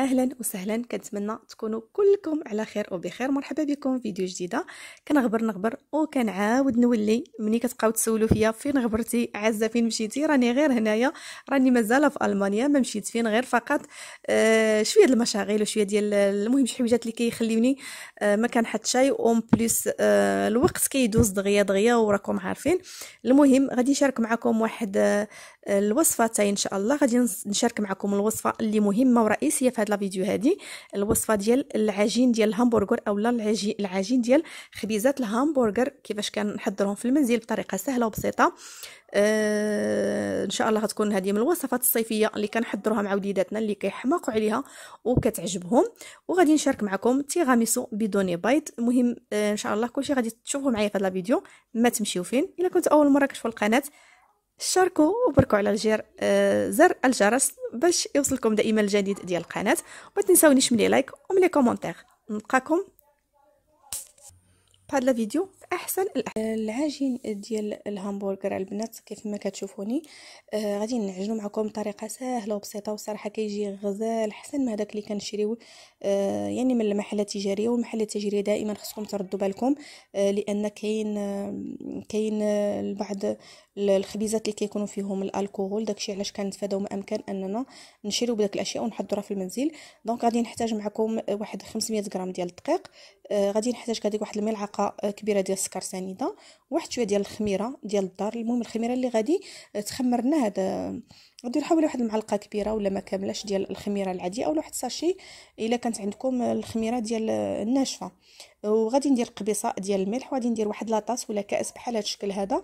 اهلا وسهلا كنتمنى تكونوا كلكم على خير وبخير مرحبا بكم في فيديو جديده كنغبر نغبر وكنعاود نولي ملي كتبقاو تسولوا فيا فين غبرتي عزه فين مشيتي راني غير هنايا راني مازال في المانيا ما مشيت فين غير فقط آه شويه ديال المشاغل وشويه ديال المهم شي حويجات اللي كيخليوني آه ما حتى شاي اون بليس آه الوقت كيدوز دغيا دغيا وراكم عارفين المهم غادي نشارك معكم واحد آه الوصفه تاعي ان شاء الله غادي نشارك معكم الوصفه اللي مهمه ورئيسيه في لا فيديو هادي الوصفه ديال العجين ديال الهامبرغر اولا العجين ديال خبيزات الهامبرغر كيفاش كنحضرهم في المنزل بطريقه سهله وبسيطه آه ان شاء الله غتكون هذه من الوصفات الصيفيه اللي كنحضروها مع وليداتنا اللي كيحماقوا عليها وكتعجبهم وغادي نشارك معكم تيغاميسو بدون بيض المهم آه ان شاء الله كلشي غادي تشوفوا معايا في هذا الفيديو ما تمشيو فين الا كنت اول مره كتشوفوا القناه شاركوا وبركوا على الجير آه زر الجرس باش يوصلكم دائما الجديد ديال القناه وما تنساونيش ملي لايك وملي كومونتير نلقاكم بهذا الفيديو في احسن الأحسن. العجين ديال الهامبرجر البنات كيف ما كتشوفوني آه غادي نعجنو معكم بطريقه سهله وبسيطه وصراحه كيجي غزال احسن من هذاك اللي كنشريو آه يعني من المحلات التجاريه والمحلات التجاريه دائما خصكم تردوا بالكم آه لان كاين آه، كاين آه، بعض الخبيزات اللي كيكونوا فيهم الكحول داكشي علاش كنتفاداو ما امكن اننا نشريو بداك الاشياء ونحضروها في المنزل دونك غادي نحتاج معكم واحد 500 غرام ديال الدقيق آه، غادي نحتاج كذلك واحد الملعقه آه، كبيره ديال السكر سنيده واحد شويه ديال الخميره ديال الدار المهم الخميره اللي غادي آه، تخمرنا هذا غادي نحاول واحد المعلقه كبيره ولا ما كاملاش ديال الخميره العاديه أو واحد ساشي الا كانت عندكم الخميره ديال الناشفه وغادي ندير قبيصه ديال الملح وغادي ندير واحد لاطاس ولا كاس بحال هذا الشكل هذا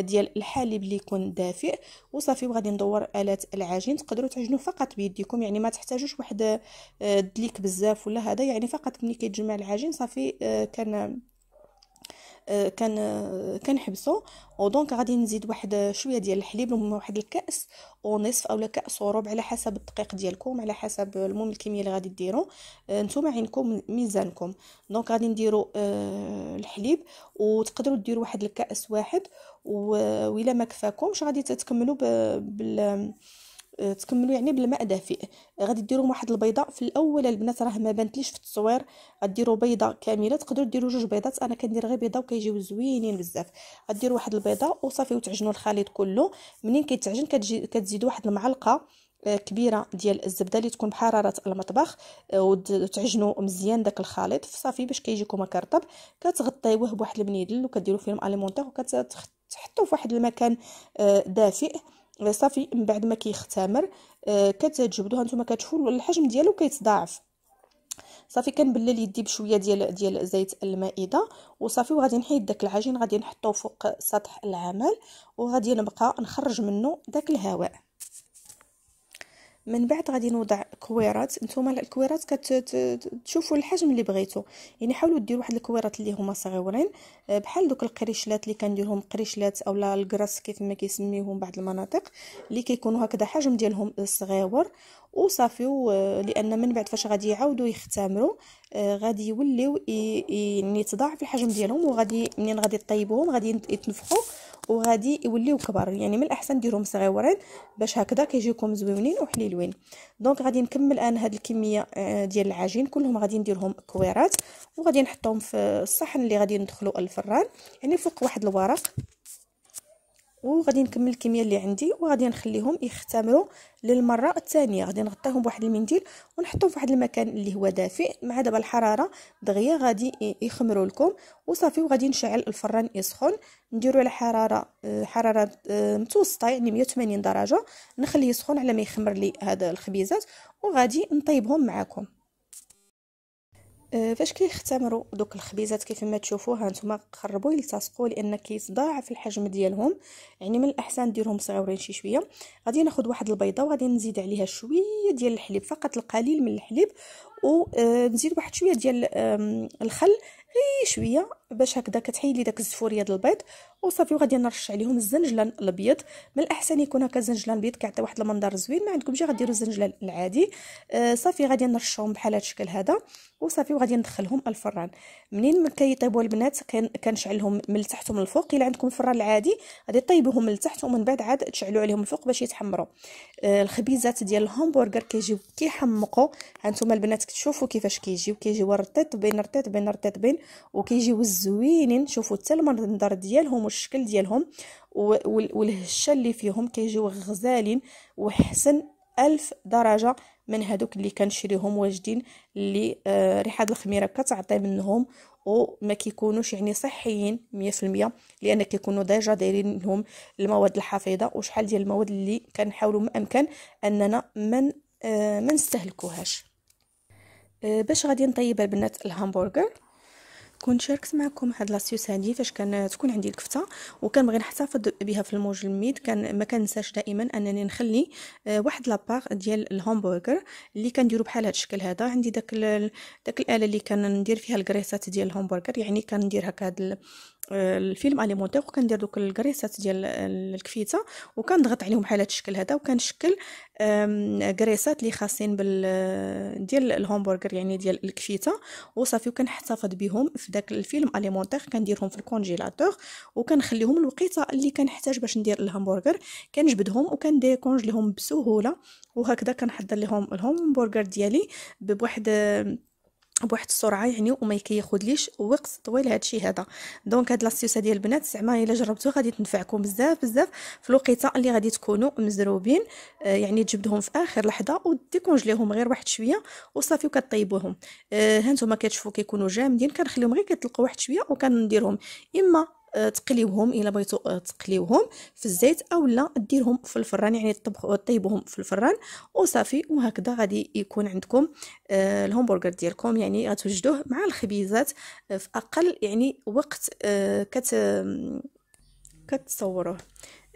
ديال الحليب اللي يكون دافئ وصافي وغادي ندور الات العجين تقدروا تعجنوا فقط بيديكم يعني ما تحتاجوش واحد الدليك بزاف ولا هذا يعني فقط ملي كيتجمع العجين صافي آه، كان آه، كان آه، كنحبسو ودونك غادي نزيد واحد شويه ديال الحليب المهم واحد الكاس ونصف اولا كاس وربع على حسب الدقيق ديالكم على حسب المهم الكميه اللي غادي ديرو نتوما عينكم ميزانكم دونك غادي نديرو الحليب وتقدروا ديروا واحد الكاس واحد و الا ما كفاكمش غادي تكملوا بال آه، تكملوا يعني بالماء دافئ آه، غادي ديروا واحد البيضه في الاول البنات راه ما بانتليش في التصوير غديروا بيضه كامله تقدروا ديروا جوج بيضات انا كندير غير بيضه وكيجيو زوينين بزاف غديروا واحد البيضه وصافي وتعجنوا الخليط كله منين كيتعجن كتجي كتزيدوا واحد المعلقه آه، كبيره ديال الزبده اللي تكون بحراره المطبخ وتعجنوا مزيان داك الخليط صافي باش كيجيكم مكرطب كتغطيوه بواحد المنيدل وكديروا فيه اليمونتير وكتحطوه في واحد المكان دافئ صافي من بعد ما كيختمر آه كتجبدوها نتوما كتشوفوا الحجم ديالو كيتضاعف صافي كنبلل يدي بشويه ديال ديال زيت المائده وصافي وغادي نحيد داك العجين غادي نحطوه فوق سطح العمل وغادي نبقى نخرج منه داك الهواء من بعد غادي نوضع كويرات نتوما الكويرات كتشوفوا الحجم اللي بغيتو يعني حاولوا ديروا واحد الكويرات اللي هما صغيورين آه، بحال دوك القريشلات اللي كنديرهم قريشلات اولا الكراس كيف ما كيسميوهم بعض المناطق اللي كيكونوا هكذا حجم ديالهم صغيور وصافي لان من بعد فاش غادي يعاودوا يختمروا غادي يوليو يعني يتضاعف الحجم ديالهم وغادي منين غادي طيبوهم غادي يتنفخوا وغادي يوليو كبار يعني من الاحسن ديروهم صغيورين باش هكذا كيجيكم زوينين وحليلوين دونك غادي نكمل انا هاد الكميه آه، ديال العجين كلهم غادي نديرهم كويرات وغادي نحطهم في الصحن اللي غادي ندخلو الفران يعني فوق واحد الورق وغادي نكمل الكميه اللي عندي وغادي نخليهم يختمروا للمره الثانيه غادي نغطيهم بواحد المنديل ونحطهم في واحد المكان اللي هو دافئ مع دابا الحراره دغيا غادي يخمروا لكم وصافي وغادي نشعل الفران يسخن نديرو على حراره آه، حراره آه، متوسطه يعني 180 درجه نخليه يسخن على ما يخمر لي هذا الخبيزات وغادي نطيبهم معكم آه، فاش كيختمروا دوك الخبيزات كيف ما تشوفوها نتوما قربوا يلتصقوا لان كيتضاعف الحجم ديالهم يعني من الاحسن ديرهم صغيورين شي شويه غادي ناخذ واحد البيضه وغادي نزيد عليها شويه ديال الحليب فقط القليل من الحليب ونزيد آه، واحد شويه ديال الخل غير شويه باش هكذا كتحيد لي داك الزفوريه ديال البيض وصافي وغادي نرش عليهم الزنجلان الابيض من الاحسن يكون هكا الزنجلان الابيض كيعطي واحد المنظر زوين ما عندكمش غديروا الزنجلان العادي آه صافي غادي نرشهم بحال هذا الشكل هذا وصافي وغادي ندخلهم الفران منين كيطيبوا البنات كنشعلهم من التحت ومن الفوق الا عندكم الفران العادي غادي طيبوهم من التحت ومن بعد عاد تشعلوا عليهم الفوق باش يتحمروا آه الخبيزات ديال الهامبرجر كيجيو كيحمقوا هانتوما البنات كتشوفوا كيفاش كيجيو كيجيو رطيط بين رطيط بين رطيط بين وكيجيو زوينين شوفوا حتى المنظر ديالهم والشكل ديالهم والهشه اللي فيهم كيجيو غزالين وحسن ألف درجة من هادوك اللي كنشريهم واجدين اللي آه، ريحة الخميرة كتعطي منهم وما كيكونوش يعني صحيين مية لأن كيكونوا ديجا دايرين منهم المواد الحافظة وشحال ديال المواد اللي كنحاولوا ما أمكن أننا آه، من ما نستهلكوهاش آه، باش غادي نطيب البنات الهامبرغر كنت شاركت معكم هاد لاسيوس هادي فاش كان تكون عندي الكفته وكنبغي نحتفظ بها في الميت كان ما كنساش دائما انني نخلي آه، واحد لاباغ ديال الهامبرغر اللي كنديرو بحال هاد الشكل هذا عندي داك داك الاله اللي كندير فيها الكريسات ديال الهامبرغر يعني كندير هكا هاد الفيلم اليمونتير وكندير دوك الكريسات ديال الكفيته وكنضغط عليهم بحال هذا الشكل هذا وكنشكل كريسات اللي خاصين بال ديال الهومبرجر يعني ديال الكفيته وصافي وكنحتفظ بهم في داك الفيلم اليمونتير كنديرهم في الكونجيلاتور وكنخليهم الوقيته اللي كنحتاج باش ندير الهمبرجر كنجبدهم وكنديكونج لهم بسهوله وهكذا كنحضر لهم الهومبرجر ديالي بواحد بواحد السرعه يعني وما كياخذليش وقت طويل هذا الشيء هذا دونك هاد لاستيوسه ديال البنات زعما الا جربتوه غادي تنفعكم بزاف بزاف في الوقيته اللي غادي تكونوا مزروبين آه يعني تجبدهم في اخر لحظه وديكونجليهم غير واحد شويه وصافي وكطيبوهم آه ها نتوما كتشوفوا كيكونوا جامدين كنخليهم غير كيطلقوا واحد شويه وكنديرهم اما آه، تقليوهم الا بغيتو آه، تقليوهم في الزيت اولا ديرهم في الفران يعني طبخ طيبوهم في الفران وصافي وهكذا غادي يكون عندكم آه، الهمبرغر ديالكم يعني غتوجدوه مع الخبيزات في اقل يعني وقت كت كتصوروه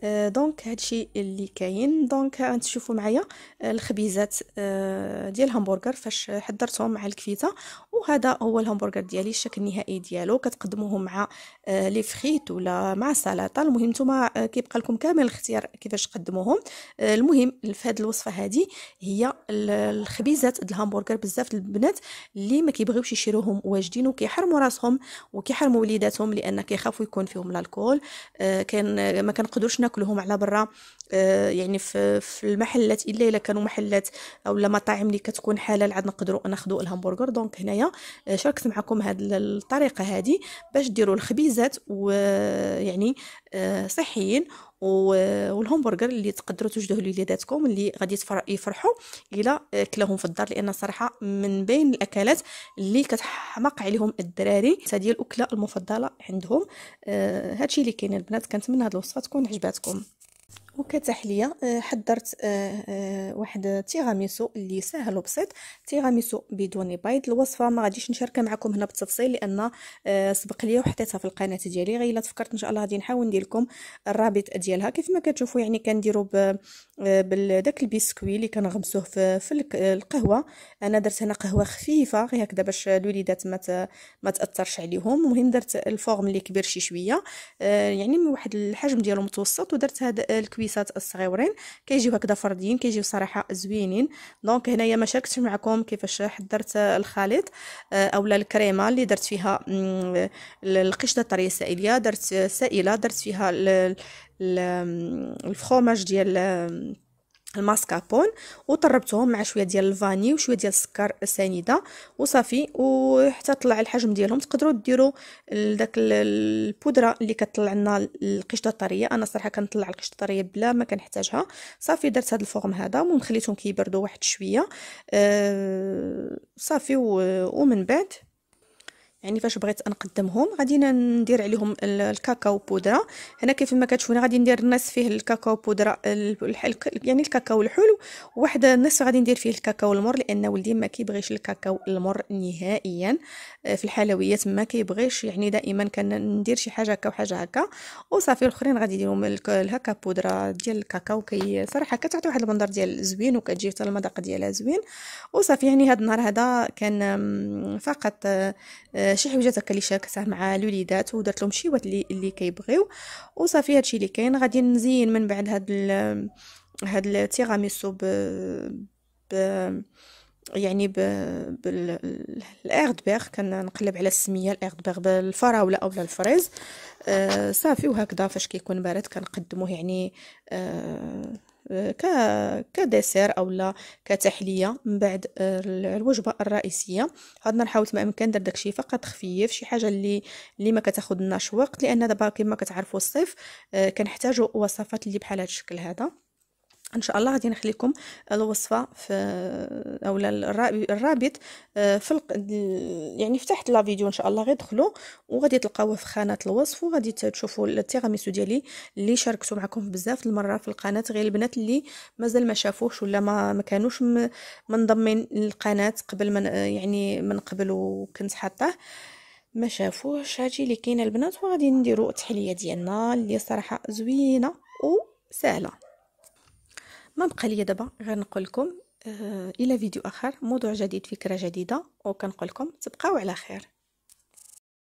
آه، دونك هادشي اللي كاين دونك غتشوفوا معايا آه، الخبيزات آه، ديال الهمبرجر فاش حضرتهم مع الكفيته وهذا هو الهمبرجر ديالي الشكل النهائي ديالو كتقدموه مع لي فريت ولا مع سلطه المهم نتوما كيبقى لكم كامل الاختيار كيفاش تقدموهم المهم في هذه الوصفه هذه هي الخبيزات د الهمبرجر بزاف البنات اللي ما كيبغيوش يشيروهم واجدين وكيحرموا راسهم وكيحرموا وليداتهم لان كيخافوا يكون فيهم الكحول كان ما كنقدروش ناكلهم على برا آه، يعني في, في المحلات الا الا كانوا محلات اولا مطاعم اللي كتكون حلال عاد نقدروا ناخذوا الهامبرغر دونك هنايا آه، شاركت معكم هذه الطريقه هذه باش ديروا الخبيزات ويعني آه، آه، صحيين والهمبرغر اللي تقدروا توجدوه لوليداتكم اللي غادي يفرحوا الا آه، كلاهم في الدار لان صراحه من بين الاكلات اللي كتحمق عليهم الدراري هذه الاكله المفضله عندهم آه، هادشي اللي كاين البنات كنتمنى هاد الوصفه تكون عجباتكم وكتاح ليا آه، حضرت آه، آه، واحد تيغاميسو اللي ساهل وبسيط تيغاميسو بدون بيض الوصفه ما غاديش نشاركها معكم هنا بالتفصيل لان سبق ليا وحطيتها في القناه ديالي غير الا تفكرت ان شاء الله غادي نحاول ندير لكم الرابط ديالها كيف ما كتشوفوا يعني كنديروا بالداك البسكوي اللي كنغمسوه في, في القهوه انا درت هنا قهوه خفيفه غير هكذا باش الوليدات ما ما تاثرش عليهم المهم درت الفورم اللي كبير شي شويه يعني من واحد الحجم ديالو متوسط ودرت هذا الكوي البيسات الصغيورين كيجيو هكذا فرديين كيجيو صراحه زوينين دونك هنايا ما شاركتش معكم كيفاش حضرت الخليط آه، اولا الكريمه اللي درت فيها القشطه الطريه السائليه درت سائله درت فيها الفخوماج ديال الماسكابون وطربتهم مع شويه ديال الفاني وشويه ديال السكر سنيده وصافي وحتى طلع الحجم ديالهم تقدروا ديروا داك البودره اللي كطلع لنا القشطه الطريه انا صراحه كنطلع القشطه الطريه بلا ما كنحتاجها صافي درت هذا الفورم هذا ومخليتهم كيبردوا واحد شويه أه صافي ومن بعد يعني فاش بغيت نقدمهم غادي ندير عليهم الكاكاو بودره هنا كيف ما كتشوفوني غادي ندير النص فيه الكاكاو بودره يعني الكاكاو الحلو واحد النص غادي ندير فيه الكاكاو المر لان ولدي ما كيبغيش الكاكاو المر نهائيا آه، في الحلويات ما كيبغيش يعني دائما كندير شي حاجه هكا وحاجه هكا وصافي الاخرين غادي نديرهم الهكا بودره ديال الكاكاو كي صراحه كتعطي واحد المنظر ديال زوين وكتجي حتى المذاق ديالها زوين وصافي يعني هذا النهار هذا كان فقط آه، شي حويجات هكا اللي شاركتها مع الوليدات ودرت لهم شي وات اللي, اللي كيبغيو وصافي هادشي اللي كاين غادي نزين من بعد هاد ال هاد التيراميسو ب, ب يعني بالاغدبيغ كنقلب على السميه الاغدبيغ بالفراوله اولا الفريز آه صافي وهكذا فاش كيكون بارد كنقدموه يعني آه كديسير اولا كتحليه من بعد آه، الوجبه الرئيسيه هادنا نحاول ما امكن ندير داكشي فقط خفيف شي حاجه اللي اللي ما كتاخذناش وقت لان دابا كما كتعرفوا الصيف آه، كنحتاجوا وصفات اللي بحال هذا الشكل هذا ان شاء الله غادي نخلي لكم الوصفه في اولا الرابط آه، في الق... يعني فتحت لا فيديو ان شاء الله غير دخلوا وغادي تلقاوه في خانه الوصف وغادي تشوفوا التيراميسو ديالي اللي شاركتو معكم بزاف المره في القناه غير البنات اللي مازال ما شافوش ولا ما ما كانوش م... منضمين للقناه قبل من يعني من قبل وكنت حاطاه ما شافوش هادشي اللي كاينه البنات وغادي نديروا التحليه ديالنا اللي صراحه زوينه وسهله ما بقى لي دابا غير نقول لكم آه، الى فيديو اخر موضوع جديد فكره جديده وكنقول لكم تبقاو على خير